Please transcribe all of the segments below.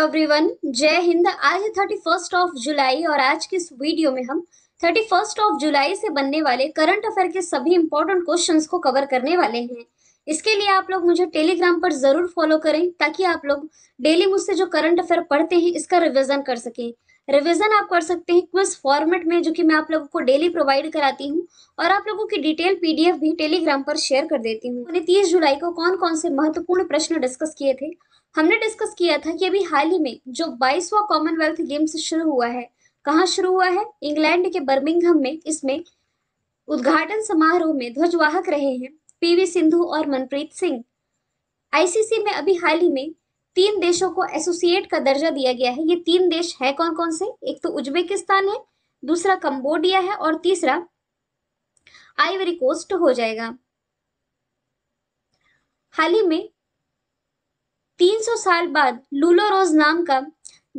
everyone जय हिंद आज है थर्टी फर्स्ट ऑफ जुलाई और आज के इस वीडियो में हम थर्टी फर्स्ट ऑफ जुलाई से बनने वाले करंट अफेयर के सभी इंपॉर्टेंट क्वेश्चंस को कवर करने वाले हैं इसके लिए आप लोग मुझे टेलीग्राम पर जरूर फॉलो करें ताकि आप लोग डेली मुझसे जो करंट अफेयर पढ़ते हैं इसका रिविजन कर सकें रिविजन आप कर सकते हैं क्विज फॉर्मेट में जो कि मैं आप लोगों को डेली प्रोवाइड कराती हूँ और आप लोगों की डिटेल पीडीएफ भी टेलीग्राम पर शेयर कर देती हूँ मैंने तीस जुलाई को कौन कौन से महत्वपूर्ण प्रश्न डिस्कस किए थे हमने डिस्कस किया था कि अभी हाल ही में जो बाईसवा कॉमनवेल्थ गेम्स शुरू हुआ है कहाँ शुरू हुआ है इंग्लैंड के बर्मिंगहम में इसमें उद्घाटन समारोह में ध्वजवाहक रहे हैं पीवी सिंधु और मनप्रीत सिंह आईसीसी में अभी हाल ही में तीन देशों को एसोसिएट का दर्जा दिया गया है ये तीन देश है कौन कौन से एक तो उज्बेकिस्तान है दूसरा कंबोडिया है और तीसरा आइवरी कोस्ट हो जाएगा हाल ही में 300 साल बाद लूलो रोज नाम का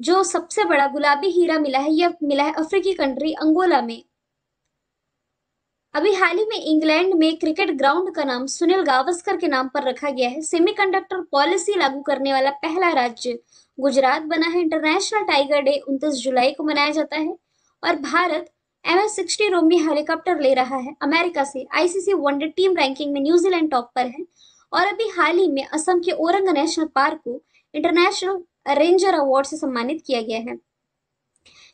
जो सबसे बड़ा गुलाबी हीरा मिला है यह मिला है अफ्रीकी कंट्री अंगोला में अभी हाल ही में इंग्लैंड में क्रिकेट ग्राउंड का नाम सुनील गावस्कर के नाम पर रखा गया है सेमीकंडक्टर पॉलिसी लागू करने वाला पहला राज्य गुजरात बना है इंटरनेशनल टाइगर डे 29 जुलाई को मनाया जाता है और Bharat M S sixty Romeo helicopter ले रहा है अमेरिका से आईसीसी वनडे टीम रैंकिंग में न्यूजीलैंड टॉप पर है और अभी हाल ही में असम के ओरंग नेशनल पार्क को इंटरनेशनल रेंजर अवार्ड से सम्मानित किया गया है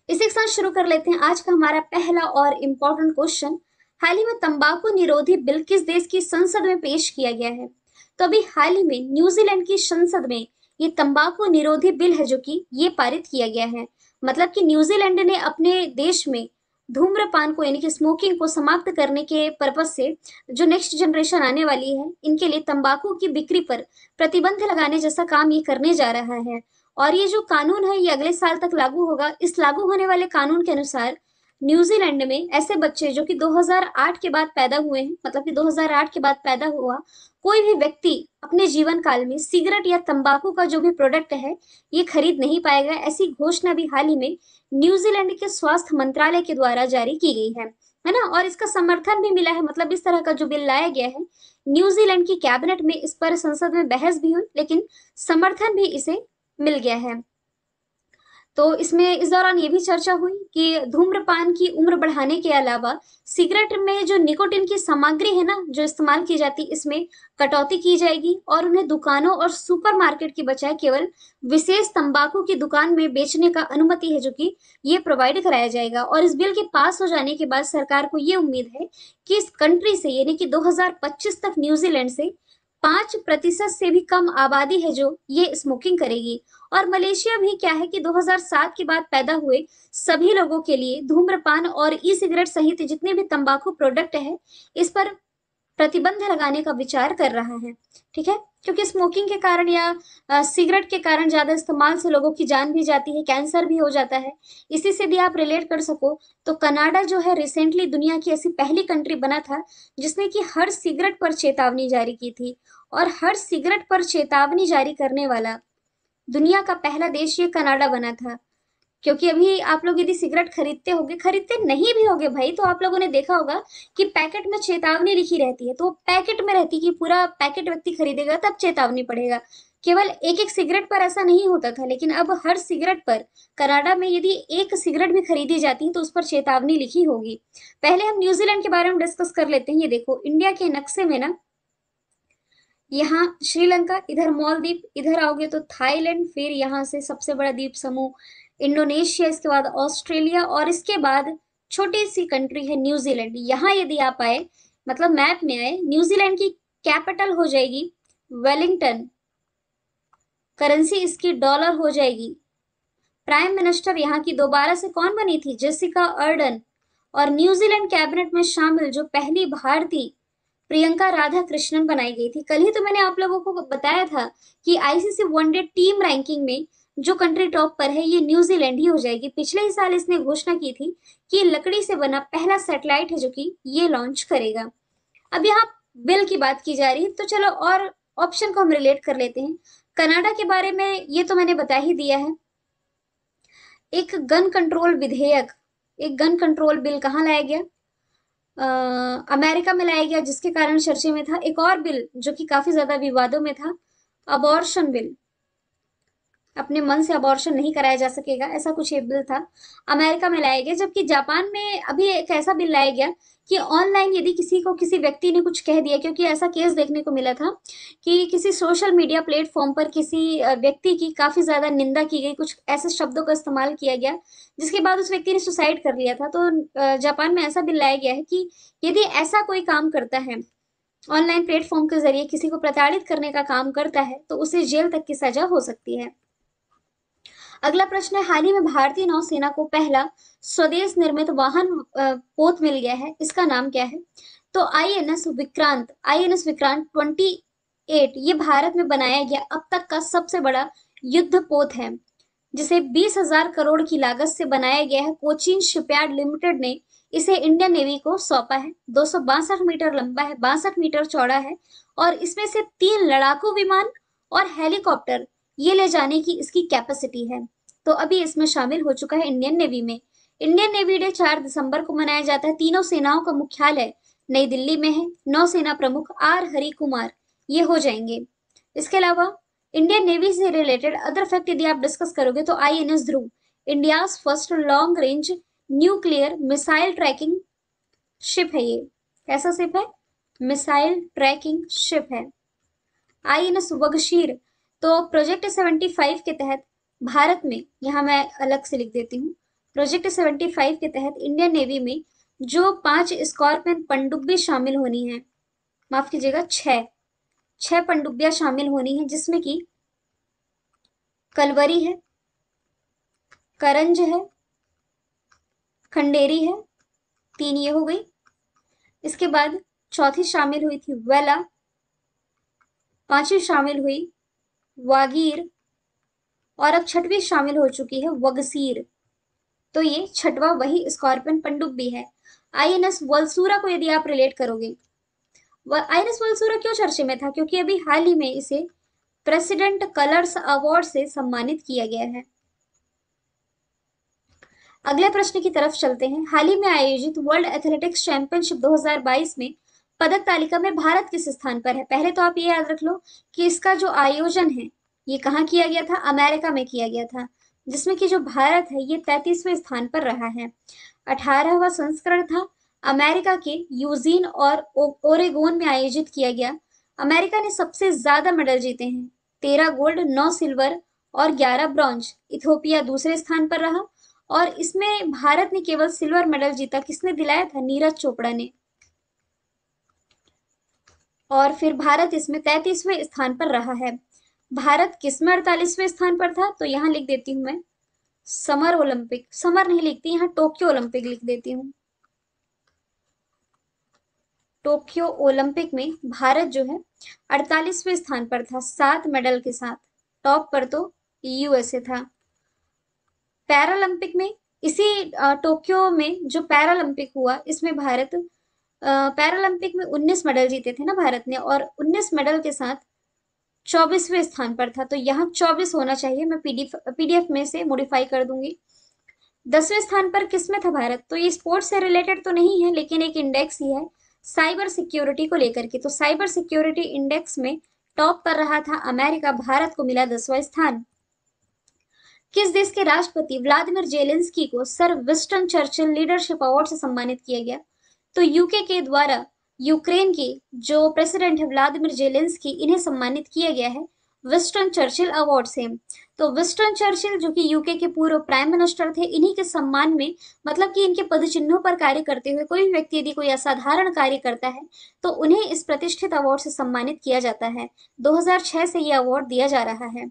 इसी के साथ शुरू कर लेते हैं आज का हमारा पहला और इम्पोर्टेंट क्वेश्चन हाल ही में तंबाकू निरोधी बिल किस देश की संसद में पेश किया गया है तो अभी हाल ही में न्यूजीलैंड की संसद में ये तंबाकू निरोधी बिल है जो कि ये पारित किया गया है मतलब कि न्यूजीलैंड ने अपने देश में धूम्रपान को यानी कि स्मोकिंग को समाप्त करने के पर्पज से जो नेक्स्ट जनरेशन आने वाली है इनके लिए तंबाकू की बिक्री पर प्रतिबंध लगाने जैसा काम ये करने जा रहा है और ये जो कानून है ये अगले साल तक लागू होगा इस लागू होने वाले कानून के अनुसार न्यूजीलैंड में ऐसे बच्चे जो कि 2008 के बाद पैदा हुए हैं मतलब कि 2008 के बाद पैदा हुआ कोई भी व्यक्ति अपने जीवन काल में सिगरेट या तंबाकू का जो भी प्रोडक्ट है ये खरीद नहीं पाएगा ऐसी घोषणा भी हाल ही में न्यूजीलैंड के स्वास्थ्य मंत्रालय के द्वारा जारी की गई है है ना और इसका समर्थन भी मिला है मतलब इस तरह का जो बिल लाया गया है न्यूजीलैंड की कैबिनेट में इस पर संसद में बहस भी हुई लेकिन समर्थन भी इसे मिल गया है तो इसमें इस दौरान ये भी चर्चा हुई कि धूम्रपान की उम्र बढ़ाने के अलावा सिगरेट में जो निकोटिन की सामग्री है ना जो इस्तेमाल की जाती इसमें कटौती की जाएगी और उन्हें दुकानों और सुपरमार्केट की बजाय केवल विशेष तंबाकू की दुकान में बेचने का अनुमति है जो कि ये प्रोवाइड कराया जाएगा और इस बिल के पास हो जाने के बाद सरकार को ये उम्मीद है कि इस कंट्री से यानी कि दो तक न्यूजीलैंड से पांच प्रतिशत से भी कम आबादी है जो ये स्मोकिंग करेगी और मलेशिया भी क्या है कि 2007 के बाद पैदा हुए सभी लोगों के लिए धूम्रपान और ई सिगरेट सहित जितने भी तंबाकू प्रोडक्ट है इस पर प्रतिबंध लगाने का विचार कर रहा है ठीक है क्योंकि स्मोकिंग के कारण या सिगरेट के कारण ज़्यादा इस्तेमाल से लोगों की जान भी जाती है कैंसर भी हो जाता है इसी से भी आप रिलेट कर सको तो कनाडा जो है रिसेंटली दुनिया की ऐसी पहली कंट्री बना था जिसने कि हर सिगरेट पर चेतावनी जारी की थी और हर सिगरेट पर चेतावनी जारी करने वाला दुनिया का पहला देश ये कनाडा बना था क्योंकि अभी आप लोग यदि सिगरेट खरीदते होंगे खरीदते नहीं भी होंगे भाई तो आप लोगों ने देखा होगा कि पैकेट में चेतावनी लिखी रहती है तो पैकेट में रहती कि पूरा पैकेट व्यक्ति खरीदेगा तब चेतावनी पड़ेगा केवल एक एक सिगरेट पर ऐसा नहीं होता था लेकिन अब हर सिगरेट पर कनाडा में यदि एक सिगरेट भी खरीदी जाती है तो उस पर चेतावनी लिखी होगी पहले हम न्यूजीलैंड के बारे में डिस्कस कर लेते हैं ये देखो इंडिया के नक्शे में ना यहाँ श्रीलंका इधर मॉलदीप इधर आओगे तो थाईलैंड फिर यहाँ से सबसे बड़ा द्वीप समूह इंडोनेशिया इसके बाद ऑस्ट्रेलिया और इसके बाद छोटी सी कंट्री है न्यूजीलैंड यहाँ यदि आप आए मतलब मैप में आए न्यूजीलैंड की कैपिटल हो जाएगी वेलिंगटन करेंसी इसकी डॉलर हो जाएगी प्राइम मिनिस्टर यहाँ की दोबारा से कौन बनी थी जेसिका अर्डन और न्यूजीलैंड कैबिनेट में शामिल जो पहली भारतीय प्रियंका राधा कृष्णन बनाई गई थी कल ही तो मैंने आप लोगों को बताया था कि आईसीसी वनडे टीम रैंकिंग में जो कंट्री टॉप पर है ये न्यूजीलैंड ही हो जाएगी पिछले ही साल इसने घोषणा की थी कि लकड़ी से बना पहला सैटेलाइट है जो कि ये लॉन्च करेगा अब यहाँ बिल की बात की जा रही है तो चलो और ऑप्शन को हम रिलेट कर लेते हैं कनाडा के बारे में ये तो मैंने बता ही दिया है एक गन कंट्रोल विधेयक एक गन कंट्रोल बिल कहाँ लाया गया आ, अमेरिका में लाया गया जिसके कारण चर्चे में था एक और बिल जो कि काफी ज्यादा विवादों में था अबॉर्शन बिल अपने मन से अबॉर्शन नहीं कराया जा सकेगा ऐसा कुछ ये बिल था अमेरिका में लाया गया जबकि जापान में अभी एक ऐसा बिल लाया गया कि ऑनलाइन यदि किसी को किसी व्यक्ति ने कुछ कह दिया क्योंकि ऐसा केस देखने को मिला था कि किसी सोशल मीडिया प्लेटफॉर्म पर किसी व्यक्ति की काफ़ी ज़्यादा निंदा की गई कुछ ऐसे शब्दों का इस्तेमाल किया गया जिसके बाद उस व्यक्ति ने सुसाइड कर लिया था तो जापान में ऐसा बिल लाया गया है कि यदि ऐसा कोई काम करता है ऑनलाइन प्लेटफॉर्म के जरिए किसी को प्रताड़ित करने का काम करता है तो उसे जेल तक की सजा हो सकती है अगला प्रश्न है हाल ही में भारतीय नौसेना को पहला स्वदेश निर्मित वाहन पोत मिल गया है इसका नाम क्या है तो एस विक्रांत एस विक्रांत एट ये भारत में बनाया गया अब तक का सबसे बड़ा युद्ध पोत है जिसे बीस हजार करोड़ की लागत से बनाया गया है कोचिन शिपयार्ड लिमिटेड ने इसे इंडियन नेवी को सौंपा है दो मीटर लंबा है बासठ मीटर चौड़ा है और इसमें से तीन लड़ाकू विमान और हेलीकॉप्टर ये ले जाने की इसकी कैपेसिटी है तो अभी इसमें शामिल हो चुका है इंडियन नेवी में इंडियन नेवी डे चार दिसंबर को मनाया जाता है तीनों सेनाओं का मुख्यालय नई दिल्ली में है नौसेना प्रमुख आर हरि कुमार ये हो जाएंगे इसके अलावा इंडियन नेवी से रिलेटेड अदर फैक्ट यदि आप डिस्कस करोगे तो I N S Dhruv India first long range nuclear missile tracking ship है ये कैसा शिप है मिसाइल ट्रैकिंग शिप है आई एन एस वगशीर तो प्रोजेक्ट 75 के तहत भारत में यहाँ मैं अलग से लिख देती हूँ प्रोजेक्ट 75 के तहत इंडियन नेवी में जो पांच स्कॉर्पियन पनडुब्बी शामिल होनी है माफ कीजिएगा छह छह पनडुब्बियाँ शामिल होनी है जिसमें कि कलवरी है करंज है खंडेरी है तीन ये हो गई इसके बाद चौथी शामिल हुई थी वेला पांचवी शामिल हुई वागीर और अब छठवी शामिल हो चुकी है वगसीर तो ये छठवा वही स्कॉर्पियन भी है आई एन एस वलसूरा को यदि आप रिलेट करोगे आई एन एस वलसूरा क्यों चर्चे में था क्योंकि अभी हाल ही में इसे प्रेसिडेंट कलर्स अवार्ड से सम्मानित किया गया है अगले प्रश्न की तरफ चलते हैं हाल ही में आयोजित वर्ल्ड एथलेटिक्स चैंपियनशिप 2022 में पदक तालिका में भारत किस स्थान पर है पहले तो आप ये याद रख लो कि इसका जो आयोजन है ये कहाँ किया गया था अमेरिका में किया गया था जिसमें कि जो भारत है ये तैतीसवें स्थान पर रहा है अठारहवा संस्करण था अमेरिका के यूजीन और ओरेगोन में आयोजित किया गया अमेरिका ने सबसे ज्यादा मेडल जीते हैं तेरह गोल्ड नौ सिल्वर और ग्यारह ब्रॉन्ज इथोपिया दूसरे स्थान पर रहा और इसमें भारत ने केवल सिल्वर मेडल जीता किसने दिलाया था नीरज चोपड़ा ने और फिर भारत इसमें तैतीसवें स्थान पर रहा है भारत किसमें अड़तालीसवें स्थान पर था तो यहाँ लिख देती हूँ मैं समर ओलंपिक समर नहीं लिखती यहाँ टोक्यो ओलंपिक लिख देती हूँ टोक्यो ओलंपिक में भारत जो है अड़तालीसवें स्थान पर था सात मेडल के साथ टॉप पर तो यूएसए था पैरालंपिक में इसी टोक्यो में जो पैरालंपिक हुआ इसमें भारत पैरालंपिक में 19 मेडल जीते थे ना भारत ने और 19 मेडल के साथ चौबीसवें स्थान पर था तो यहाँ चौबीस होना चाहिए मैं पीडीएफ पीडीएफ में से मॉडिफाई कर दूंगी दसवें स्थान पर किस में था भारत तो ये स्पोर्ट्स से रिलेटेड तो नहीं है लेकिन एक इंडेक्स ही है साइबर सिक्योरिटी को लेकर के तो साइबर सिक्योरिटी इंडेक्स में टॉप पर रहा था अमेरिका भारत को मिला दसवा स्थान किस देश के राष्ट्रपति व्लादिमिर जेलेंस्की को sir Winston Churchill leadership award से सम्मानित किया गया तो यूके के द्वारा यूक्रेन के जो प्रेसिडेंट है व्लादिमिर जेलेंस्की इन्हें सम्मानित किया गया है वेस्टर्न चर्चिल अवार्ड से तो वेस्टर्न चर्चिल जो कि यूके के पूर्व प्राइम मिनिस्टर थे इन्हीं के सम्मान में मतलब कि इनके पद चिन्हों पर कार्य करते हुए कोई व्यक्ति यदि कोई असाधारण कार्य करता है तो उन्हें इस प्रतिष्ठित अवार्ड से सम्मानित किया जाता है 2006 से ये अवार्ड दिया जा रहा है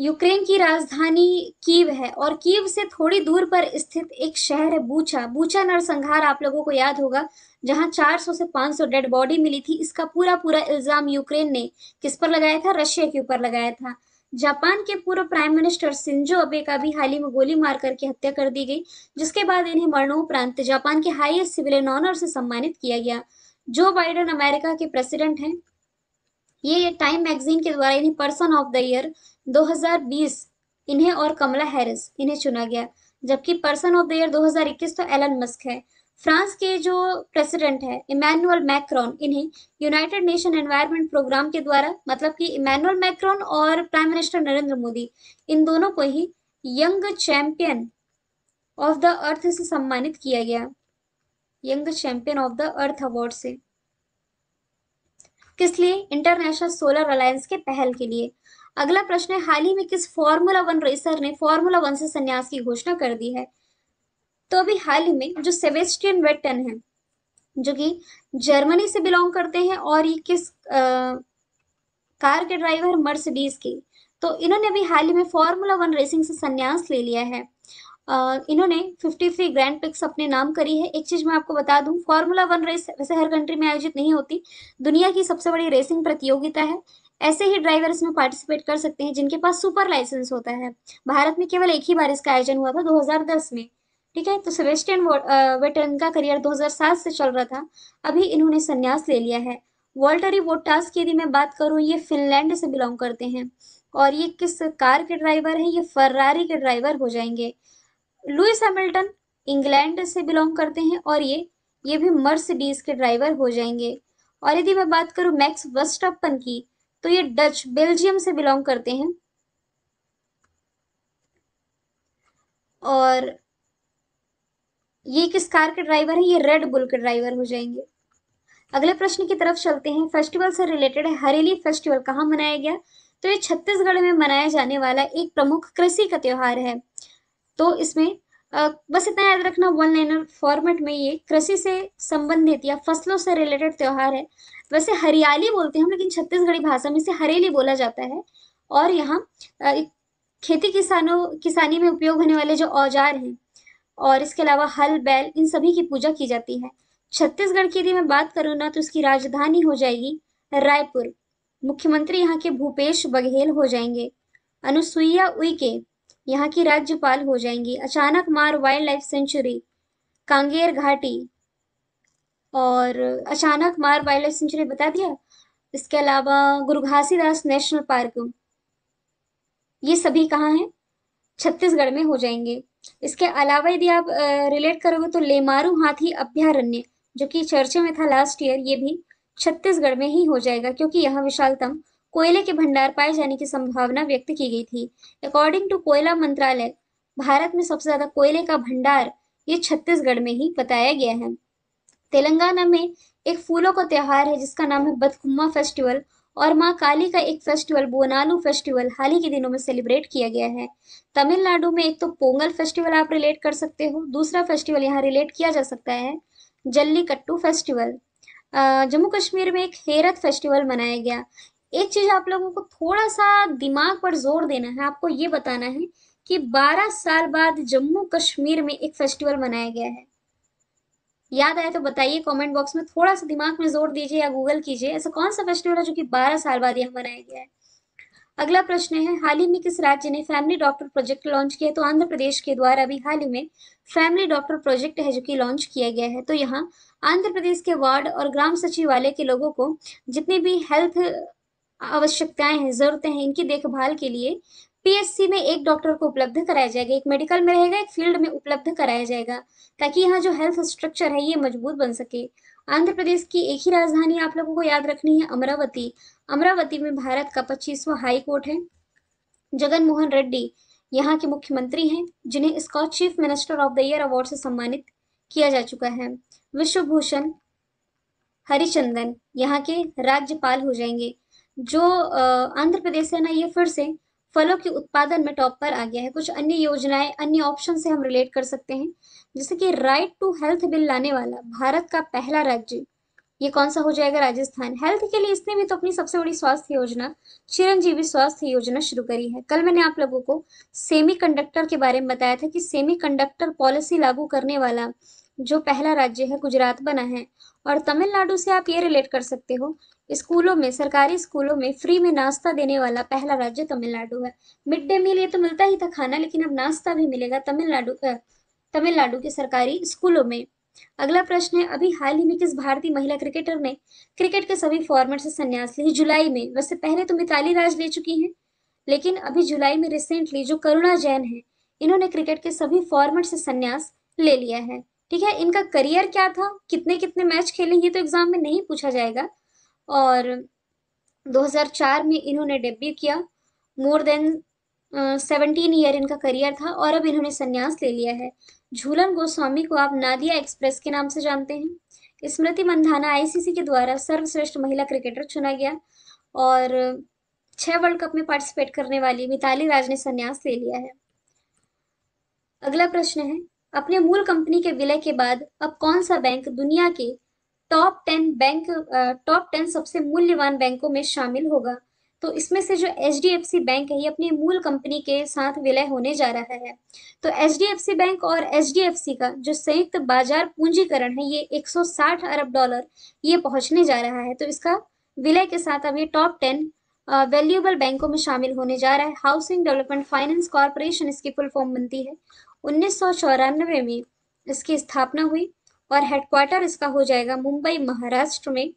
यूक्रेन की राजधानी कीव है और कीव से थोड़ी दूर पर स्थित एक शहर है बूचा बूचा नरसंहार आप लोगों को याद होगा जहां 400 से 500 डेड बॉडी मिली थी इसका पूरा पूरा इल्जाम यूक्रेन ने किस पर लगाया था रशिया के ऊपर लगाया था जापान के पूर्व प्राइम मिनिस्टर सिंजो अबे का भी हाल ही में गोली मार करके हत्या कर दी गई जिसके बाद इन्हें मरणोपरांत जापान के हाईएस्ट सिविलियन ऑनर से सम्मानित किया गया जो बाइडन अमेरिका के प्रेसिडेंट हैं ये टाइम मैगजीन के द्वारा इन्हें पर्सन ऑफ द ईयर 2020 इन्हें और कमला हैरिस इन्हें चुना गया जबकि पर्सन ऑफ द ईयर 2021 तो एलन मस्क है फ्रांस के जो प्रेसिडेंट है इमैनुअल मैक्रोन इन्हें यूनाइटेड नेशन एनवायरमेंट प्रोग्राम के द्वारा मतलब कि इमैनुअल मैक्रोन और प्राइम मिनिस्टर नरेंद्र मोदी इन दोनों को ही young champion of the earth से सम्मानित किया गया young champion of the earth award से किस लिए इंटरनेशनल सोलर अलायंस के पहल के लिए अगला प्रश्न है हाल ही में किस फॉर्मूला वन रेसर ने फॉर्मूला वन से संन्यास की घोषणा कर दी है तो अभी हाल ही में जो सेवेस्टियन वेटन है जो कि जर्मनी से बिलोंग करते हैं और ये किस आ, कार के ड्राइवर मर्सिडीज के तो इन्होंने अभी हाल ही में फॉर्मूला वन रेसिंग से संन्यास ले लिया है इन्होंने 53 ग्रैंड पिक्स अपने नाम करी है एक चीज मैं आपको बता दूं फॉर्मूला वन रेस वैसे हर कंट्री में आयोजित नहीं होती दुनिया की सबसे बड़ी रेसिंग प्रतियोगिता है ऐसे ही ड्राइवर इसमें पार्टिसिपेट कर सकते हैं जिनके पास सुपर लाइसेंस होता है भारत में केवल एक ही बार इसका आयोजन हुआ था 2010 में ठीक है तो सेबेस्टियन वेटरन का करियर 2007 से चल रहा था अभी इन्होंने संन्यास ले लिया है वॉल्टरी वोटास की यदि मैं बात करूँ ये फिनलैंड से बिलोंग करते हैं और ये किस कार के ड्राइवर हैं ये फर्रारी के ड्राइवर हो जाएंगे लुइस हैमिल्टन इंग्लैंड से बिलोंग करते हैं और ये ये भी मर्सिडीज के ड्राइवर हो जाएंगे और यदि मैं बात करूं मैक्स वस्टअपन की तो ये डच बेल्जियम से बिलोंग करते हैं और ये किस कार के ड्राइवर है ये रेड बुल के ड्राइवर हो जाएंगे अगले प्रश्न की तरफ चलते हैं फेस्टिवल से रिलेटेड है हरेली फेस्टिवल कहाँ मनाया गया तो ये छत्तीसगढ़ में मनाया जाने वाला एक प्रमुख कृषि का त्यौहार है तो इसमें बस इतना याद रखना वन लाइनर फॉर्मेट में ये कृषि से संबंधित या फसलों से रिलेटेड त्यौहार है वैसे हरियाली बोलते हैं हम लेकिन छत्तीसगढ़ी भाषा में इसे हरेली बोला जाता है और यहाँ खेती किसानों किसानी में उपयोग होने वाले जो औजार हैं और इसके अलावा हल बैल इन सभी की पूजा की जाती है छत्तीसगढ़ की यदि मैं बात करूँ ना तो इसकी राजधानी हो जाएगी रायपुर मुख्यमंत्री यहाँ के भूपेश बघेल हो जाएंगे अनुसुईया उइके यहाँ की राज्यपाल हो जाएंगी अचानक मार वाइल्ड लाइफ सेंचुरी कांगेर घाटी और अचानक मार वाइल्ड लाइफ सेंचुरी बता दिया इसके अलावा गुरु घासीदास नेशनल पार्क ये सभी कहाँ हैं छत्तीसगढ़ में हो जाएंगे इसके अलावा यदि आप रिलेट करोगे तो लेमारू हाथी अभ्यारण्य जो कि चर्चे में था लास्ट ईयर ये भी छत्तीसगढ़ में ही हो जाएगा क्योंकि यहाँ विशालतम कोयले के भंडार पाए जाने की संभावना व्यक्त की गई थी अकॉर्डिंग टू कोयला मंत्रालय भारत में सबसे ज्यादा कोयले का भंडार ये छत्तीसगढ़ में ही बताया गया है तेलंगाना में एक फूलों का त्यौहार है जिसका नाम है बदखुम्मा फेस्टिवल और माँ काली का एक फेस्टिवल बोनालू फेस्टिवल हाल ही के दिनों में सेलिब्रेट किया गया है तमिलनाडु में एक तो पोंगल फेस्टिवल आप रिलेट कर सकते हो दूसरा फेस्टिवल यहाँ रिलेट किया जा सकता है जल्लीकट्टू फेस्टिवल जम्मू कश्मीर में एक हेरत फेस्टिवल मनाया गया एक चीज आप लोगों को थोड़ा सा दिमाग पर जोर देना है आपको ये बताना है कि 12 साल बाद जम्मू कश्मीर में एक फेस्टिवल मनाया गया है याद आए तो बताइए कमेंट बॉक्स में थोड़ा सा दिमाग में जोर दीजिए या गूगल कीजिए ऐसा कौन सा फेस्टिवल है जो कि 12 साल बाद यहाँ मनाया गया है अगला प्रश्न है हाल ही में किस राज्य ने फैमिली डॉक्टर प्रोजेक्ट लॉन्च किया तो आंध्र प्रदेश के द्वारा अभी हाल ही में फैमिली डॉक्टर प्रोजेक्ट है जो कि लॉन्च किया गया है तो यहाँ आंध्र प्रदेश के वार्ड और ग्राम सचिवालय के लोगों को जितने भी हेल्थ आवश्यकताएं हैं जरूरतें हैं इनकी देखभाल के लिए पीएससी में एक डॉक्टर को उपलब्ध कराया जाएगा एक मेडिकल में रहेगा एक फील्ड में उपलब्ध कराया जाएगा ताकि यहाँ जो हेल्थ स्ट्रक्चर है ये मजबूत बन सके आंध्र प्रदेश की एक ही राजधानी आप लोगों को याद रखनी है अमरावती अमरावती में भारत का पच्चीसवा हाई कोर्ट है जगन मोहन रेड्डी यहाँ के मुख्यमंत्री हैं जिन्हें Scotch chief minister of the year award से सम्मानित किया जा चुका है विश्वभूषण हरिचंदन यहाँ के राज्यपाल हो जाएंगे जो आंध्र प्रदेश है ना ये फिर से फलों के उत्पादन में टॉप पर आ गया है कुछ अन्य योजनाएं अन्य ऑप्शन से हम रिलेट कर सकते हैं जैसे कि राइट टू हेल्थ बिल लाने वाला भारत का पहला राज्य ये कौन सा हो जाएगा राजस्थान हेल्थ के लिए इसने भी तो अपनी सबसे बड़ी स्वास्थ्य योजना चिरंजीवी स्वास्थ्य योजना शुरू करी है कल मैंने आप लोगों को सेमीकंडक्टर के बारे में बताया था कि सेमीकंडक्टर पॉलिसी लागू करने वाला जो पहला राज्य है गुजरात बना है और तमिलनाडु से आप ये रिलेट कर सकते हो स्कूलों में सरकारी स्कूलों में फ्री में नाश्ता देने वाला पहला राज्य तमिलनाडु है मिड डे मील ये तो मिलता ही था खाना लेकिन अब नाश्ता भी मिलेगा तमिलनाडु तमिलनाडु के सरकारी स्कूलों में अगला प्रश्न है अभी हाल ही में किस भारतीय महिला क्रिकेटर ने क्रिकेट के सभी फॉर्मेट से संन्यास ली जुलाई में वैसे पहले तो मिताली राज ले चुकी हैं लेकिन अभी जुलाई में रिसेंटली जो करुणा जैन है इन्होंने क्रिकेट के सभी फॉर्मेट से संन्यास ले लिया है ठीक है इनका करियर क्या था कितने कितने मैच खेले ये तो एग्जाम में नहीं पूछा जाएगा और 2004 में इन्होंने डेब्यू किया मोर देन सेवनटीन ईयर इनका करियर था और अब इन्होंने संन्यास ले लिया है झूलन गोस्वामी को आप नादिया एक्सप्रेस के नाम से जानते हैं स्मृति मंधाना आईसीसी के द्वारा सर्वश्रेष्ठ महिला क्रिकेटर चुना गया और छह वर्ल्ड कप में पार्टिसिपेट करने वाली मिताली राज ने संन्यास ले लिया है अगला प्रश्न है अपने मूल कंपनी के विलय के बाद अब कौन सा बैंक दुनिया के top ten bank top ten सबसे मूल्यवान बैंकों में शामिल होगा तो इसमें से जो एच बैंक है ये अपनी मूल कंपनी के साथ विलय होने जा रहा है तो एच बैंक और एच का जो संयुक्त बाजार पूंजीकरण है ये 160 अरब डॉलर ये पहुंचने जा रहा है तो इसका विलय के साथ अब ये टॉप टेन वैल्यूएबल बैंकों में शामिल होने जा रहा है हाउसिंग डेवलपमेंट फाइनेंस कॉरपोरेशन इसकी फुल फॉर्म बनती है उन्नीस में इसकी स्थापना हुई और हेडक्वार्टर इसका हो जाएगा मुंबई महाराष्ट्र में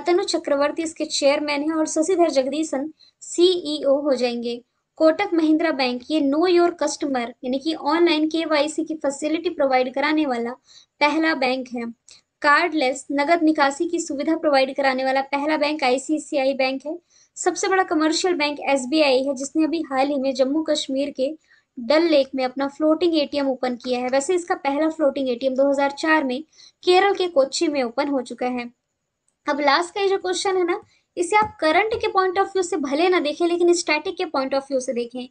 अतनु चक्रवर्ती इसके चेयरमैन है और शशिधर जगदीशन सीईओ e हो जाएंगे कोटक महिंद्रा बैंक ये नो योर कस्टमर यानी कि ऑनलाइन के की फैसिलिटी प्रोवाइड कराने वाला पहला बैंक है कार्डलेस नगद निकासी की सुविधा प्रोवाइड कराने वाला पहला बैंक आईसीआई बैंक है सबसे बड़ा कमर्शियल बैंक एस है जिसने अभी हाल ही में जम्मू कश्मीर के डल लेक में अपना फ्लोटिंग एटीएम ओपन किया है वैसे इसका पहला फ्लोटिंग एटीएम 2004 में केरल के कोच्चि में ओपन हो चुका है अब लास्ट का ये जो क्वेश्चन है ना इसे आप करंट के पॉइंट ऑफ व्यू से भले ना देखें लेकिन स्टैटिक के पॉइंट ऑफ व्यू से देखें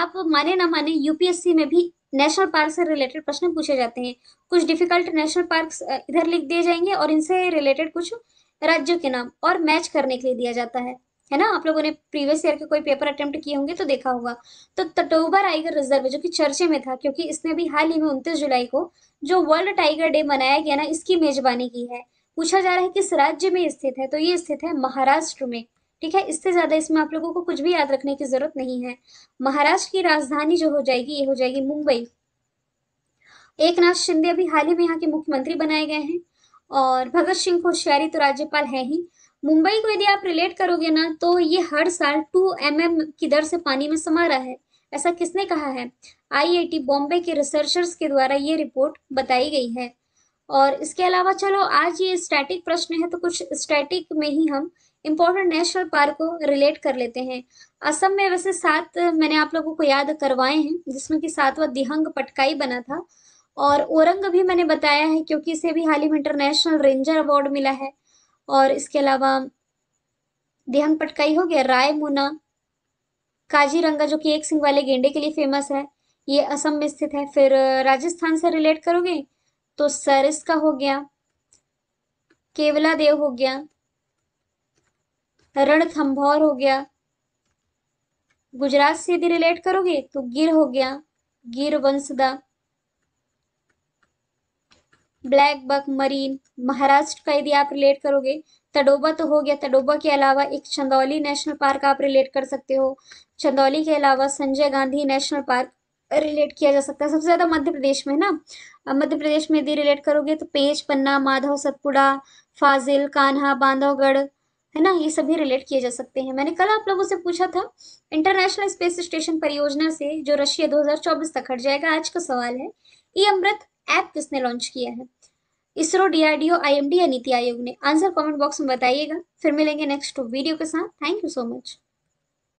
आप माने ना माने यूपीएससी में भी नेशनल पार्क से रिलेटेड प्रश्न पूछे जाते हैं कुछ डिफिकल्ट नेशनल पार्क इधर लिख दिए जाएंगे और इनसे रिलेटेड कुछ राज्यों के नाम और मैच करने के लिए दिया जाता है है ना आप लोगों ने प्रीवियस ईयर के कोई पेपर अटेम्प्ट किए होंगे तो देखा होगा तो टटोबर टाइगर रिजर्व जो कि चर्चे में था क्योंकि इसने भी हाल ही में उनतीस जुलाई को जो वर्ल्ड टाइगर डे मनाया गया ना इसकी मेजबानी की है पूछा जा रहा है किस राज्य में स्थित है तो ये स्थित है महाराष्ट्र में ठीक है इससे ज्यादा इसमें आप लोगों को कुछ भी याद रखने की जरूरत नहीं है महाराष्ट्र की राजधानी जो हो जाएगी ये हो जाएगी मुंबई एक नाथ शिंदे अभी हाल ही में यहाँ के मुख्यमंत्री बनाए गए हैं और भगत सिंह कोश्यारी तो राज्यपाल है ही मुंबई को यदि आप रिलेट करोगे ना तो ये हर साल टू एम एम की दर से पानी में समा रहा है ऐसा किसने कहा है आईआईटी बॉम्बे के रिसर्चर्स के द्वारा ये रिपोर्ट बताई गई है और इसके अलावा चलो आज ये स्टैटिक प्रश्न है तो कुछ स्टैटिक में ही हम इम्पोर्टेंट नेशनल पार्क को रिलेट कर लेते हैं असम में वैसे सात मैंने आप लोगों को याद करवाए हैं जिसमें कि सातवां दिहंग पटकाई बना था और ओरंग भी मैंने बताया है क्योंकि इसे भी हाल ही में इंटरनेशनल रेंजर अवार्ड मिला है और इसके अलावा देहंग पटकाई हो गया राय मुना काजीरंगा जो कि एक सिंह वाले गेंडे के लिए फेमस है ये असम में स्थित है फिर राजस्थान से रिलेट करोगे तो सरस का हो गया केवला देव हो गया थम्भौर हो गया गुजरात से यदि रिलेट करोगे तो गिर हो गया Gir Vansda black buck marine Maharashtra का यदि आप रिलेट करोगे तडोबा तो हो गया तडोबा के अलावा एक चंदौली नेशनल पार्क आप रिलेट कर सकते हो चंदौली के अलावा Sanjay Gandhi national park relate किया जा सकता है सबसे ज़्यादा मध्य प्रदेश में ना मध्य प्रदेश में यदि रिलेट करोगे तो पेज पन्ना माधव सतपुड़ा फाजिल कान्हा बांधवगढ़ है ना ये सभी रिलेट किए जा सकते हैं मैंने कल आप लोगों से पूछा था इंटरनेशनल स्पेस स्टेशन परियोजना से जो रशिया 2024 तक हट जाएगा आज का सवाल है ई अमृत ऐप किसने लॉन्च किया है इसरो डीआरडीओ आईएमडी या नीति आयोग ने आंसर कमेंट बॉक्स में बताइएगा फिर मिलेंगे नेक्स्ट वीडियो के साथ थैंक यू सो मच